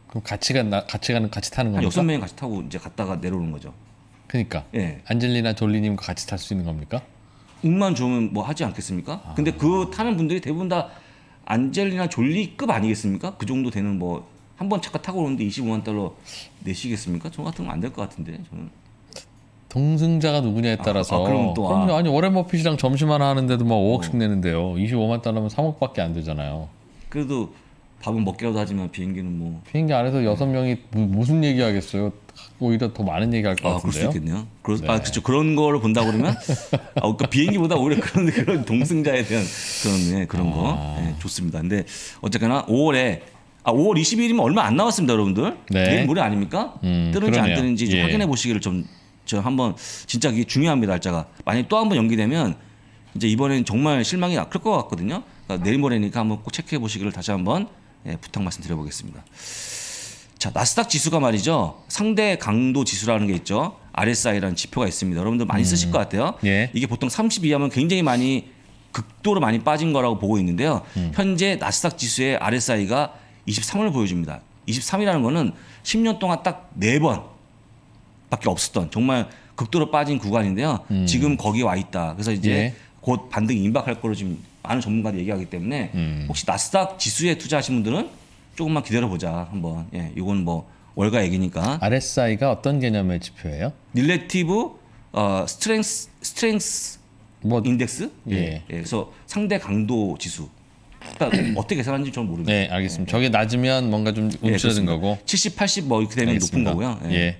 그럼 같이 간 같이 가는 같이 타는 거니까. 여섯 명이 같이 타고 이제 갔다가 내려오는 거죠. 그러니까. 예. 안젤리나 졸리님과 같이 탈 수 있는 겁니까? 운만 좋으면 뭐 하지 않겠습니까? 아. 근데 그 타는 분들이 대부분 다 안젤리나 졸리급 아니겠습니까? 그 정도 되는 뭐 한 번 차가 타고 오는데 25만 달러 내시겠습니까? 저 같은 거안될 것 같은데 저는. 동승자가 누구냐에 아, 따라서. 아, 아, 그럼 또. 아. 그럼요. 아니, 워렌 버핏이랑 점심 하나 하는데도 막 5억씩 어. 내는데요. 25만 달러면 3억밖에 안 되잖아요. 그래도 밥은 먹기라도 하지만 비행기는 뭐. 비행기 안에서 여섯 명이 무, 슨 얘기 하겠어요? 오히려 더 많은 얘기 할것 아, 같은데요. 그럴 수 있겠네요. 그러, 네. 아, 그렇죠. 그런 거를 본다 그러면 [LAUGHS] 아, 그러니까 비행기보다 오히려 그런 그런 동승자에 대한 그런 예, 그런 거 아. 예, 좋습니다. 근데 어쨌거나 5월에 아, 5월 20일이면 얼마 안 남았습니다, 여러분들. 네. 내일 모레 아닙니까? 음, 뜨는지 안 뜨는지 예. 확인해 보시기를 좀저 한번 진짜 이게 중요합니다 날짜가 만약 또한번 연기되면 이제 이번엔 정말 실망이 아, 클것 같거든요. 그러니까 내일 모레니까 한번 꼭 체크해 보시기를 다시 한번 예, 부탁 말씀드려보겠습니다. 자 나스닥 지수가 말이죠 상대 강도 지수라는 게 있죠 RSI라는 지표가 있습니다. 여러분들 많이 음. 쓰실 것 같아요. 예. 이게 보통 30 이하면 굉장히 많이 극도로 많이 빠진 거라고 보고 있는데요. 음. 현재 나스닥 지수의 RSI가 23을 보여줍니다. 23이라는 거는 10년 동안 딱 4번 밖에 없었던 정말 극도로 빠진 구간인데요. 음. 지금 거기 와 있다. 그래서 이제 예. 곧 반등이 임박할 거로 지금 많은 전문가들이 얘기하기 때문에 음. 혹시 나스닥 지수에 투자하신 분들은 조금만 기다려보자 한번. 예, 이건 뭐 월가 얘기니까. RSI가 어떤 개념의 지표예요? 릴레티브 어, 스트렝스 스트렝스 뭐 인덱스? 예. 예. 예. 그래서 상대 강도 지수. 그러니까 [CLEARS THROAT] 어떻게 계산하는지 저는 모르겠어요. 네, 알겠습니다. 저게 낮으면 뭔가 좀 움츠러든 예, 거고. 70, 80뭐 이렇게 되면 알겠습니다. 높은 거고요. 예. 예.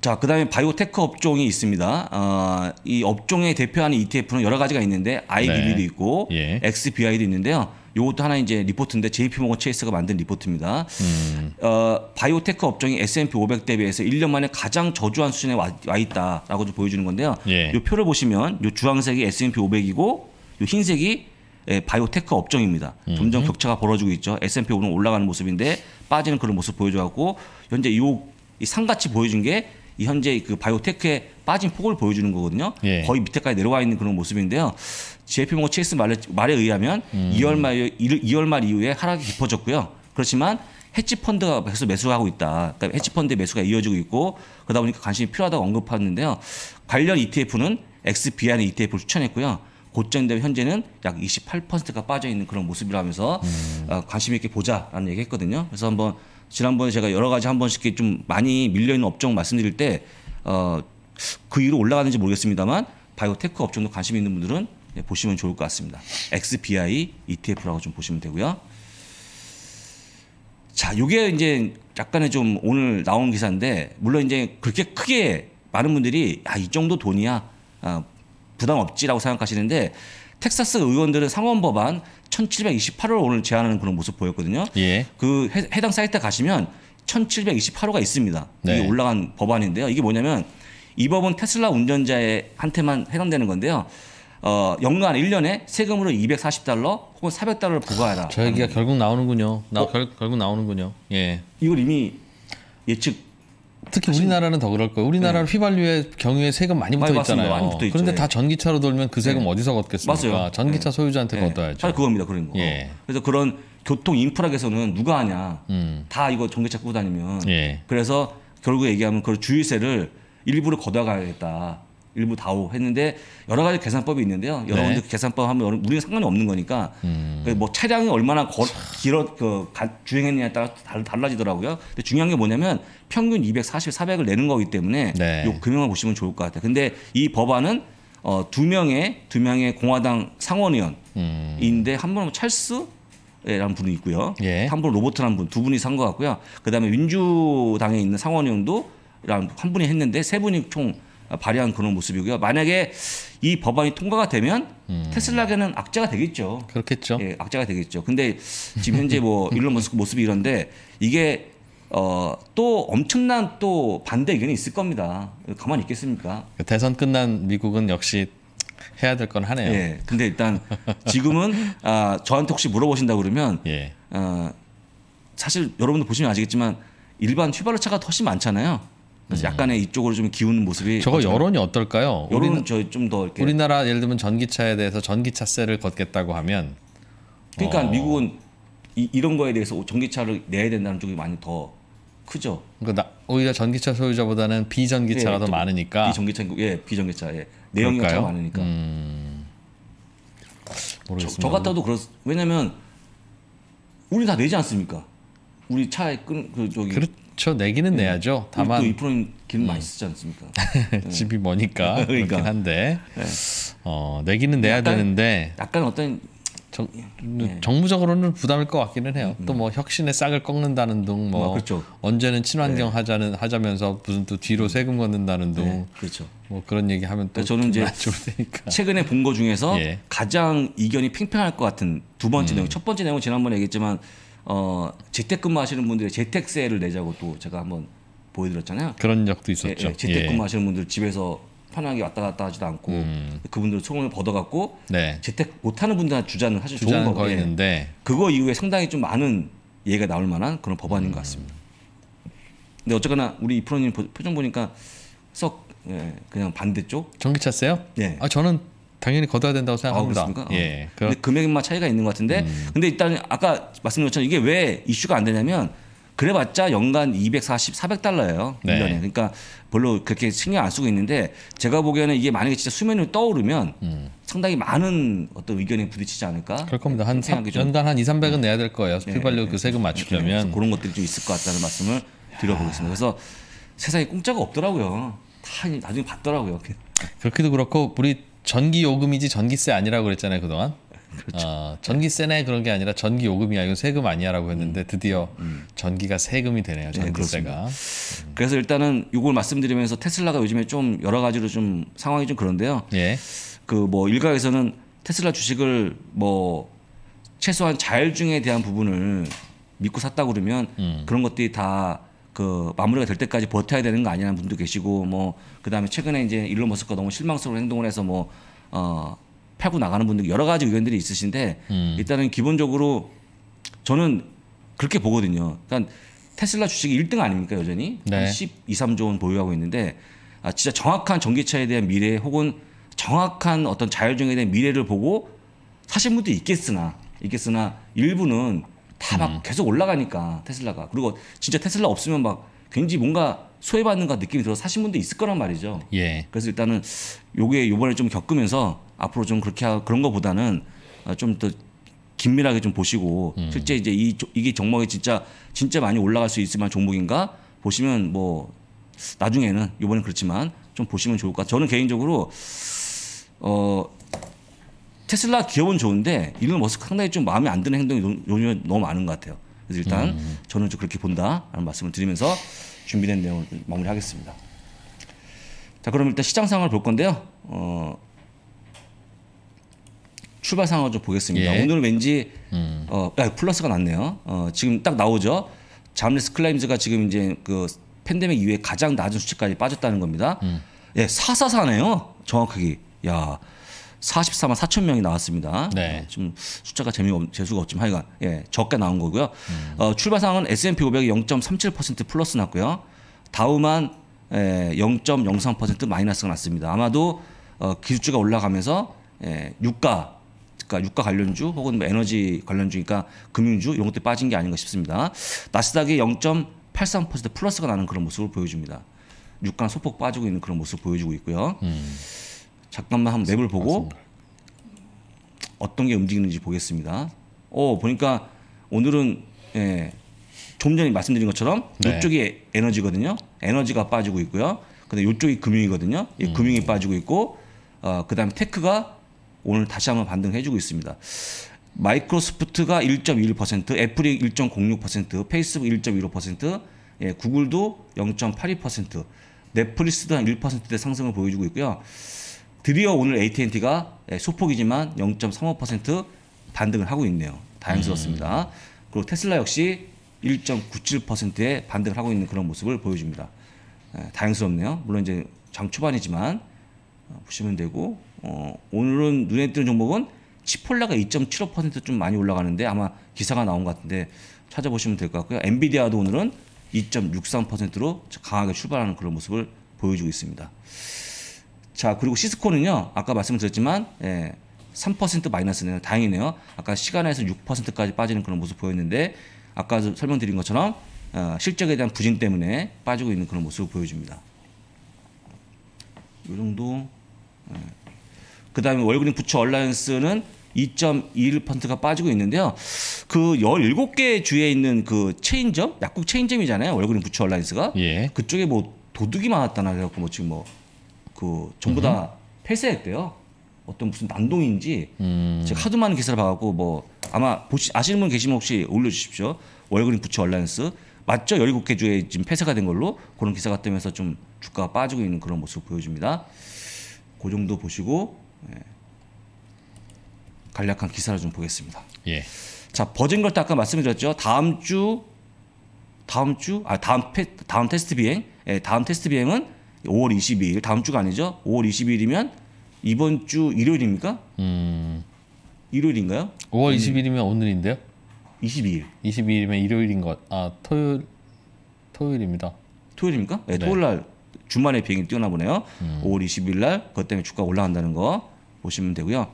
자, 그 다음에 바이오테크 업종이 있습니다. 어, 이 업종에 대표하는 ETF는 여러 가지가 있는데, IDB도 네. 있고, 예. XBI도 있는데요. 요것도 하나 이제 리포트인데, JP모건 체이스가 만든 리포트입니다. 음. 어, 바이오테크 업종이 S&P 500 대비해서 1년 만에 가장 저조한 수준에 와, 와 있다라고 좀 보여주는 건데요. 예. 요 표를 보시면, 이 주황색이 S&P 500이고, 이 흰색이 예, 바이오테크 업종입니다. 음 점점 격차가 벌어지고 있죠. S&P 500은 올라가는 모습인데 빠지는 그런 모습 보여줘갖고 현재 이 상같이 보여준 게이 현재 그 바이오테크에 빠진 폭을 보여주는 거거든요. 예. 거의 밑에까지 내려와 있는 그런 모습인데요. JP모가 체스 말에, 말에 의하면 음. 2월 말 2월 말 이후에 하락이 깊어졌고요. 그렇지만 해치 펀드가 계속 매수하고 있다. 그러니까 해치 펀드의 매수가 이어지고 있고 그러다 보니까 관심이 필요하다고 언급하는데요. 관련 ETF는 XBN ETF를 추천했고요. 고점대면 현재는 약 28%가 빠져 있는 그런 모습이라면서 음. 어, 관심 있게 보자라는 얘기했거든요. 그래서 한번 지난번에 제가 여러 가지 한 번씩 좀 많이 밀려있는 업종 말씀드릴 때, 어, 그 위로 올라가는지 모르겠습니다만, 바이오테크 업종도 관심 있는 분들은 네, 보시면 좋을 것 같습니다. XBI ETF라고 좀 보시면 되고요. 자, 요게 이제 약간의 좀 오늘 나온 기사인데, 물론 이제 그렇게 크게 많은 분들이, 아, 이 정도 돈이야. 아, 부담 없지라고 생각하시는데, 텍사스 의원들은 상원 법안 1728호 를 오늘 제안하는 그런 모습 보였거든요. 예. 그 해, 당 사이트 가시면 1728호가 있습니다. 네. 이게 올라간 법안인데요. 이게 뭐냐면 이 법은 테슬라 운전자의 한테만 해당되는 건데요. 어, 연간 1년에 세금으로 240달러 혹은 400달러를 부과하라. 저 얘기가 음. 결국 나오는군요. 나 어? 결, 결국 나오는군요. 예. 이걸 이미 예측 특히 우리나라는 더 그럴 거예요. 우리나라 네. 휘발유의 경유에 세금 많이 붙어 있잖아요. 많이 붙어 그런데 다 전기차로 돌면 그 세금 네. 어디서 걷겠습니까? 맞아요. 전기차 네. 소유자한테 네. 걷어야죠. 사실 그겁니다. 그런 거. 예. 그래서 그런 교통 인프라 개선은 누가 하냐. 음. 다 이거 전기차 끄고 다니면. 예. 그래서 결국 얘기하면 그 주유세를 일부러 걷어가야겠다. 일부 다오 했는데 여러 가지 계산법이 있는데요. 여러분들 네. 계산법 하면 우리는 상관이 없는 거니까 음. 그 뭐 차량이 얼마나 거, 길어 그 가, 주행했느냐에 따라 달, 라지더라고요 근데 중요한 게 뭐냐면 평균 240, 400을 내는 거기 때문에 네. 요 금액을 보시면 좋을 것 같아요. 근데 이 법안은 어, 두 명의 두 명의 공화당 상원의원인데 음. 한 분은 찰스 라는 분이 있고요. 예. 한분 로버트라는 분 두 분이 산 것 같고요. 그다음에 민주당에 있는 상원의원도 한 분이 했는데 세 분이 총 발휘한 그런 모습이고요. 만약에 이 법안이 통과가 되면 음. 테슬라계는 악재가 되겠죠. 그렇겠죠. 예, 악재가 되겠죠. 근데 지금 현재 뭐 [LAUGHS] 일론 머스크 모습이 이런데 이게 어, 또 엄청난 또 반대 의견이 있을 겁니다. 가만히 있겠습니까? 대선 끝난 미국은 역시 해야 될 건 하네요. 예. 근데 일단 지금은 아, 저한테 혹시 물어보신다 그러면 예. 어, 사실 여러분도 보시면 아시겠지만 일반 휘발유차가 훨씬 많잖아요. 그래서 음. 약간의 이쪽으로 좀 기우는 모습이 저거 그아요 여론이 어떨까요? 여론은 저좀더 이렇게 우리나라 예를 들면 전기차에 대해서 전기차세를 걷겠다고 하면 그러니까 어. 미국은 이, 런 거에 대해서 전기차를 내야 된다는 쪽이 많이 더 크죠. 그러니까 나, 오히려 전기차 소유자보다는 비전기차가 예, 더 많으니까 비전기차 예 비전기차 예내연기차 많으니까 음... 모르겠습니다. 저, 저 같아도 그렇 왜냐면 우리 다 내지 않습니까? 우리 차에 끈그 저기 그렇... 그렇죠. 내기는 음. 내야죠. 다만 또 2%인 기 음. 많이 쓰지 않습니까? [LAUGHS] 집이 머니까 네. 그러니까. 그렇긴 한데 네. 어, 내기는 내야 약간, 되는데 약간 어떤 정, 네. 정무적으로는 부담일 것 같기는 해요. 음. 음. 또뭐 혁신의 싹을 꺾는다는 둥, 뭐 아, 그렇죠. 언제는 친환경 네. 하자는 하자면서 무슨 또 뒤로 음. 세금 걷는다는 둥, 네. 그렇죠. 뭐 그런 얘기 하면 또 그러니까 저는 이제 최근에 본 거 중에서 예. 가장 이견이 팽팽할 것 같은 두 번째 음. 내용, 첫 번째 내용 은 지난번에 얘기했지만 어, 재택근무 하시는 분들의 재택세를 내자고 또 제가 한번 보여드렸잖아요. 그런 역도 있었죠. 예, 예, 재택근무 예. 하시는 분들 집에서 편하게 왔다 갔다 하지도 않고 음. 그분들 소금을 벗어갖고 네. 재택 못하는 분들한테 주자는 사실 좋은 거거든요. 그거 이후에 상당히 좀 많은 예가 나올 만한 그런 법안인 음. 것 같습니다. 근데 어쨌거나 우리 이 프로님 표정 보니까 썩 예, 그냥 반대쪽. 전기차세요? 네. 예. 아 저는 당연히 거둬야 된다고 아, 생각합니다. 아, 그렇습 어. 예, 그... 근 금액만 차이가 있는 것 같은데, 음. 근데 일단 아까 말씀드린 것처럼 이게 왜 이슈가 안 되냐면 그래봤자 연간 240, 400달러예요. 네. 1년에. 그러니까 별로 그렇게 신경 안 쓰고 있는데 제가 보기에는 이게 만약에 진짜 수면 위로 떠오르면 음. 상당히 많은 어떤 의견이 부딪히지 않을까? 그럴 겁니다. 한 3, 연간 한 2, 300은 네. 내야 될 거예요. 휘발유 네. 그 세금 맞추려면. 그런 것들이 좀 있을 것 같다는 말씀을 드려보겠습니다. 그래서 세상에 공짜가 없더라고요. 다 나중에 받더라고요. 그렇게도 그렇고 우리 전기 요금이지 전기세 아니라고 그랬잖아요 그동안. 그렇죠. 어, 전기세네 그런 게 아니라 전기 요금이야 이건 세금 아니야라고 했는데 음. 드디어 음. 전기가 세금이 되네요 네, 전기세가. 네, 그래서 일단은 이걸 말씀드리면서 테슬라가 요즘에 좀 여러 가지로 좀 상황이 좀 그런데요. 예. 그 뭐 일각에서는 테슬라 주식을 뭐 최소한 자율 중에 대한 부분을 믿고 샀다 그러면 음. 그런 것들이 다그 마무리가 될 때까지 버텨야 되는 거 아니냐는 분도 계시고 뭐 그다음에 최근에 이제 일론 머스크가 너무 실망스러운 행동을 해서 뭐어 패고 나가는 분들 여러 가지 의견들이 있으신데 음. 일단은 기본적으로 저는 그렇게 보거든요. 그러니까 테슬라 주식이 1등 아닙니까 여전히 네. 12, 3조 원 보유하고 있는데 아, 진짜 정확한 전기차에 대한 미래 혹은 정확한 어떤 자율주행에 대한 미래를 보고 사신 분도 있겠으나 있겠으나 일부는 다막 음. 계속 올라가니까 테슬라가 그리고 진짜 테슬라 없으면 막 굉장히 뭔가 소외받는것 느낌이 들어 서 사신 분도 있을 거란 말이죠. 예. 그래서 일단은 요게 요번에 좀 겪으면서 앞으로 좀 그렇게 하, 그런 것보다는좀더 아, 긴밀하게 좀 보시고 음. 실제 이제 이 이게 종목이 진짜 진짜 많이 올라갈 수 있을 만한 종목인가 보시면 뭐 나중에는 요번엔 그렇지만 좀 보시면 좋을 것 같아요. 저는 개인적으로 어 테슬라 기업은 좋은데 일론 머스크 상당히 좀 마음에 안 드는 행동이 요즘에 너무 많은 것 같아요. 그래서 일단 음. 저는 좀 그렇게 본다라는 말씀을 드리면서 준비된 내용을 마무리하겠습니다. 자, 그럼 일단 시장 상황을 볼 건데요. 어, 출발 상황좀 보겠습니다. 예. 오늘은 왠지 음. 어, 아, 플러스가 났네요. 어, 지금 딱 나오죠. 잠리스 클라임즈가 지금 이제 그 팬데믹 이후에 가장 낮은 수치까지 빠졌다는 겁니다. 음. 예, 사사사네요 정확하게. 야, 44만 4천 명이 나왔습니다. 네. 예, 좀 숫자가 재미없, 재수가 없지만 하여간 예, 적게 나온 거고요. 음. 어, 출발 상은 S&P 500이 0.37% 플러스 났고요. 다우만 예, 0.03% 마이너스가 났습니다. 아마도 어, 기술주가 올라가면서 예, 유가 그러니까 유가 관련주 혹은 뭐 에너지 관련주니까 금융주 이런 것들 빠진 게 아닌가 싶습니다. 나스닥이 0.83% 플러스가 나는 그런 모습을 보여줍니다. 유가 소폭 빠지고 있는 그런 모습을 보여주고 있고요. 음. 잠깐만 한번 맵을 보고 맞습니다. 어떤 게 움직이는지 보겠습니다. 어 보니까 오늘은 예, 좀 전에 말씀드린 것처럼 네. 이쪽이 에너지거든요. 에너지가 빠지고 있고요. 근데 이쪽이 금융이거든요. 음. 금융이 빠지고 있고 어, 그다음에 테크가 오늘 다시 한번 반등해주고 있습니다. 마이크로소프트가 1 1 애플이 1.06%, 페이스북 1.15%, 예, 구글도 0.82%, 넷플릭스도 한 1%대 상승을 보여주고 있고요. 드디어 오늘 AT&T가 예, 소폭이지만 0.35% 반등을 하고 있네요. 다행스럽습니다. 음. 그리고 테슬라 역시 1.97%의 반등을 하고 있는 그런 모습을 보여줍니다. 예, 다행스럽네요. 물론 이제 장 초반이지만 어, 보시면 되고 어, 오늘은 눈에 띄는 종목은 치폴라가 2.75%좀 많이 올라가는데 아마 기사가 나온 것 같은데 찾아보시면 될 것 같고요. 엔비디아도 오늘은 2.63%로 강하게 출발하는 그런 모습을 보여주고 있습니다. 자, 그리고 시스코는요. 아까 말씀드렸지만 예, 3% 마이너스네요. 다행이네요. 아까 시간에서 6%까지 빠지는 그런 모습 보였는데 아까 설명드린 것처럼 어, 실적에 대한 부진 때문에 빠지고 있는 그런 모습을 보여줍니다. 요 정도. 예. 그 다음에 월그린 부처 얼라이언스는 2.21%가 빠지고 있는데요. 그 17개 주에 있는 그 체인점, 약국 체인점이잖아요. 월그린 부처 얼라이언스가. 예. 그쪽에 뭐 도둑이 많았다나 그래갖고 뭐 지금 뭐그 전부 다 폐쇄했대요. 어떤 무슨 난동인지 음. 제가 하도 많은 기사를 봐갖고 뭐 아마 보시 아시는 분 계시면 혹시 올려주십시오. 월그린 부츠 얼란스 맞죠? 17개 주에 지금 폐쇄가 된 걸로 그런 기사가 뜨면서 좀 주가가 빠지고 있는 그런 모습을 보여줍니다. 그 정도 보시고 예. 간략한 기사를 좀 보겠습니다. 예. 자 버진걸트 아까 말씀드렸죠. 다음 주 다음 주 아 다음 페, 다음 테스트 비행 예, 다음 테스트 비행은 5월 22일 다음 주가 아니죠? 5월 22일이면 이번 주 일요일입니까? 음. 일요일인가요? 5월 음. 20일이면 오늘인데요? 22일. 22일이면 일요일인 것. 아 토요일 토요일입니다. 토요일입니까? 네, 네. 토요일 날 주말에 비행이 뛰어나 보네요. 음. 5월 20일 날 그것 때문에 주가 올라간다는 거 보시면 되고요.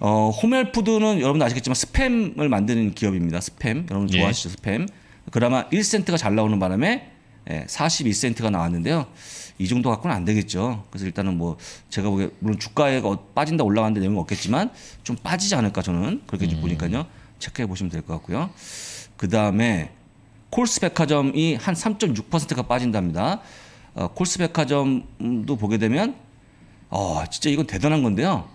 어, 호멜푸드는 여러분 아시겠지만 스팸을 만드는 기업입니다. 스팸 여러분 예. 좋아하시죠? 예. 스팸. 그나마 1센트가 잘 나오는 바람에 42센트가 예, 나왔는데요. 이 정도 갖고는 안 되겠죠. 그래서 일단은 뭐 제가 보기에 물론 주가에 어, 빠진다 올라가는데 내용은 없겠지만 좀 빠지지 않을까 저는 그렇게 음. 보니까요. 체크해 보시면 될 것 같고요. 그 다음에 콜스백화점이 한 3.6%가 빠진답니다. 어, 콜스백화점도 보게 되면 어, 진짜 이건 대단한 건데요.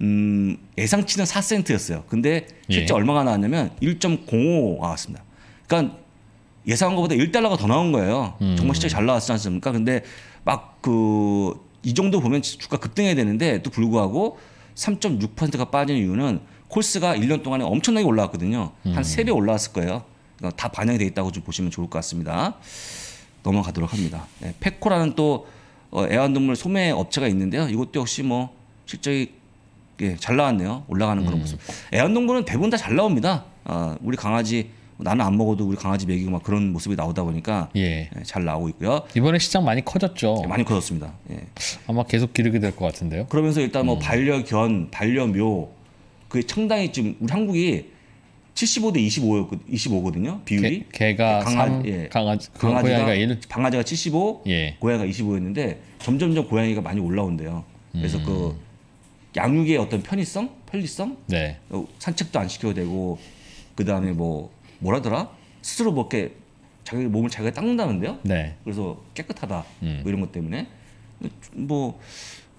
음, 예상치는 4센트였어요. 근데 실제 예. 얼마가 나왔냐면 1 0 5 나왔습니다. 그러니까 예상한 것보다 1달러가 더 나온 거예요. 음. 정말 실적이 잘 나왔지 않습니까? 근데 막 그 이 정도 보면 주가 급등해야 되는데 또 불구하고 3.6%가 빠진 이유는 콜스가 1년 동안에 엄청나게 올라왔거든요. 한 3배 음. 올라왔을 거예요. 그러니까 다 반영이 돼 있다고 좀 보시면 좋을 것 같습니다. 넘어가도록 합니다. 네, 페코라는 또 어, 애완동물 소매 업체가 있는데요. 이것도 역시 뭐 실적이 예, 잘 나왔네요. 올라가는 그런 음. 모습. 애완동물은 대부분 다 잘 나옵니다. 아, 우리 강아지 나는 안 먹어도 우리 강아지 먹이고 막 그런 모습이 나오다 보니까 예. 예. 잘 나오고 있고요. 이번에 시장 많이 커졌죠. 예, 많이 커졌습니다. 예. 아마 계속 기르게 될 것 같은데요. 그러면서 일단 뭐 음. 반려견, 반려묘 그 청당이 지금 우리 한국이 75 대 25였고 25거든요. 비율이 개, 가 예, 강아, 3, 예. 강아지 그 강아지가 1. 강아지가 75, 예. 고양이가 25였는데 점점점 고양이가 많이 올라온대요. 그래서 그 음. 그 양육의 어떤 편의성, 편리성, 네. 어, 산책도 안 시켜도 되고 그 다음에 뭐 뭐라더라? 스스로 뭐 이렇게 자기 몸을 자기가 닦는다는데요. 네. 그래서 깨끗하다 음. 뭐 이런 것 때문에 뭐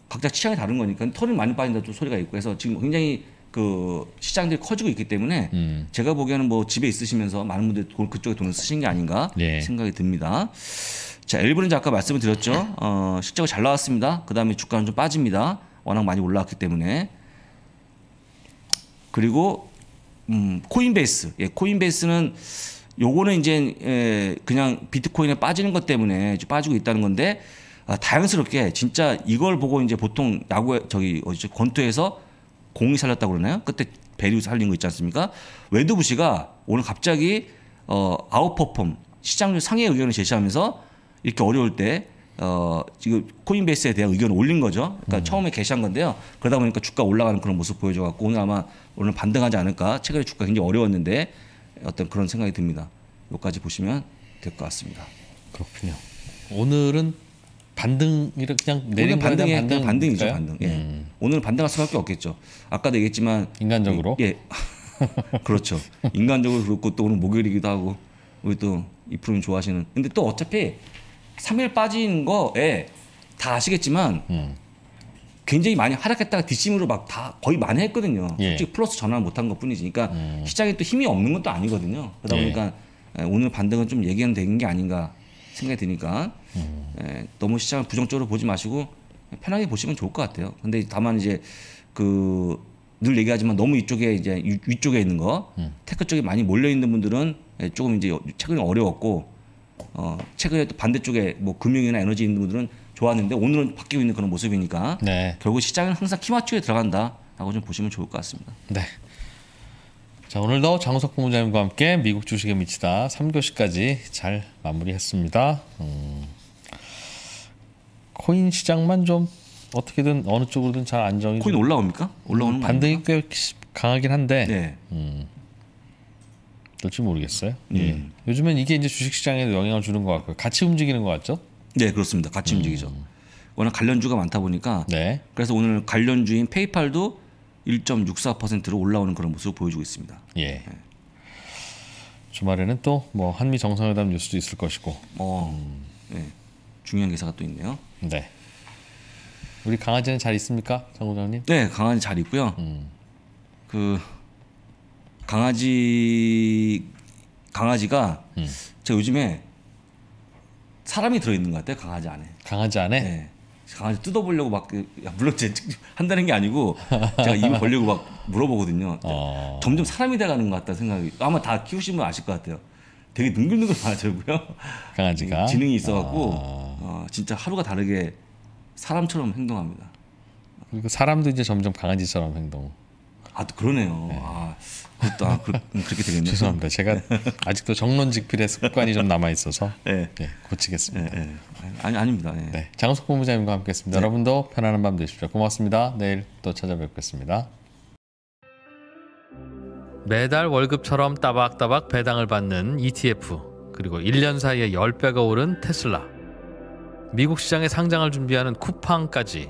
각자 취향이 다른 거니까 털이 많이 빠진다 또 소리가 있고 해서 지금 굉장히 그 시장들이 커지고 있기 때문에 음. 제가 보기에는 뭐 집에 있으시면서 많은 분들이 돈, 그쪽에 돈을 쓰신 게 아닌가 네. 생각이 듭니다. 자, 일브는 아까 말씀을 드렸죠. 어, 실적이 잘 나왔습니다. 그다음에 주가는 좀 빠집니다. 워낙 많이 올라왔기 때문에. 그리고 음, 코인베이스. 예, 코인베이스는 요거는 이제 그냥 비트코인에 빠지는 것 때문에 빠지고 있다는 건데 아, 다양스럽게 진짜 이걸 보고 이제 보통 야구 저기 어디죠 권투에서 공이 살렸다고 그러나요? 그때 베리우 살린 거 있지 않습니까? 웨드부시가 오늘 갑자기 어, 아웃퍼폼 시장률 상위 의견을 제시하면서 이렇게 어려울 때 어, 지금 코인베이스에 대한 의견을 올린 거죠. 그러니까 음. 처음에 게시한 건데요. 그러다 보니까 주가 올라가는 그런 모습 보여줘갖고 오늘 아마 오늘 반등하지 않을까. 최근에 주가 굉장히 어려웠는데 어떤 그런 생각이 듭니다. 여기까지 보시면 될 것 같습니다. 그렇군요. 오늘은 반등이라 그냥 내린 반등 반등 반등이죠 반등. 예. 음. 오늘 반등할 수밖에 없겠죠. 아까도 얘기했지만 인간적으로 예 [LAUGHS] 그렇죠. 인간적으로 그렇고 또 오늘 목요일이기도 하고 우리 또 이프로그램 좋아하시는. 근데 또 어차피 3일 빠진 거에 다 아시겠지만 음. 굉장히 많이 하락했다가 뒷심으로 막 다 거의 많이 했거든요 예. 솔직히 플러스 전환 못한 것 뿐이니까 그러니까 지그 음. 시장에 또 힘이 없는 것도 아니거든요. 그러다 예. 보니까 예. 오늘 반등은 좀 예견 되는 게 아닌가 생각이 드니까 음. 에, 예, 너무 시장을 부정적으로 보지 마시고 편하게 보시면 좋을 것 같아요. 근데 다만 이제 그 늘 얘기하지만 너무 이쪽에 이제 위쪽에 있는 거 음. 테크 쪽에 많이 몰려 있는 분들은 예, 조금 이제 최근에 어려웠고 어, 최근에 또 반대쪽에 뭐 금융이나 에너지 있는 분들은 좋았는데 오늘은 바뀌고 있는 그런 모습이니까 네. 결국 시장은 항상 키마추에 들어간다라고 좀 보시면 좋을 것 같습니다. 네. 자 오늘도 장석 본부장님과 함께 미국 주식에 미치다 3교시까지 잘 마무리했습니다. 음, 코인 시장만 좀 어떻게든 어느 쪽으로든 잘 안정이 코인 올라옵니까? 올라오는 반등이 꽤 강하긴 한데 네. 음, 될지 모르겠어요. 음. 예. 요즘엔 이게 이제 주식시장에도 영향을 주는 것같고 같이 움직이는 것 같죠? 네, 그렇습니다. 같이 음. 움직이죠. 워낙 관련주가 많다 보니까 네. 그래서 오늘 관련주인 페이팔도 1.64%로 올라오는 그런 모습을 보여주고 있습니다. 예. 네. 주말에는 또 뭐 한미 정상회담 뉴스도 있을 것이고. 어, 음. 네. 중요한 기사가 또 있네요. 네. 우리 강아지는 잘 있습니까, 장 부장님? 네, 강아지 잘 있고요. 음. 그 강아지 강아지가 음. 제가 요즘에 사람이 들어있는 것 같아요 강아지 안에. 강아지 안에? 네. 강아지 뜯어보려고 막 그, 물론 제 한다는 게 아니고 제가 입을 벌려고 막 물어보거든요. [LAUGHS] 어... 점점 사람이 돼가는 것 같다는 생각이 아마 다 키우신 분 아실 것 같아요. 되게 능글능글 많아지고요. 강아지가 [LAUGHS] 지능이 있어갖고 어... 어, 진짜 하루가 다르게 사람처럼 행동합니다. 그리고 사람도 이제 점점 강아지처럼 행동. 아또 그러네요. 네. 아, 그것도 아, 그, 음, 렇게 되겠네요. [LAUGHS] 죄송합니다. 제가 아직도 정론직필의 습관이 좀 남아 있어서 네. 예, 네. 네, 고치겠습니다. 아, 아니 아닙니다. 네. 네 장석 본부장님과 함께했습니다. 네. 여러분도 편안한 밤 되십시오. 고맙습니다. 내일 또 찾아뵙겠습니다. 매달 월급처럼 따박따박 배당을 받는 ETF 그리고 1년 사이에 10배가 오른 테슬라 미국 시장에 상장을 준비하는 쿠팡까지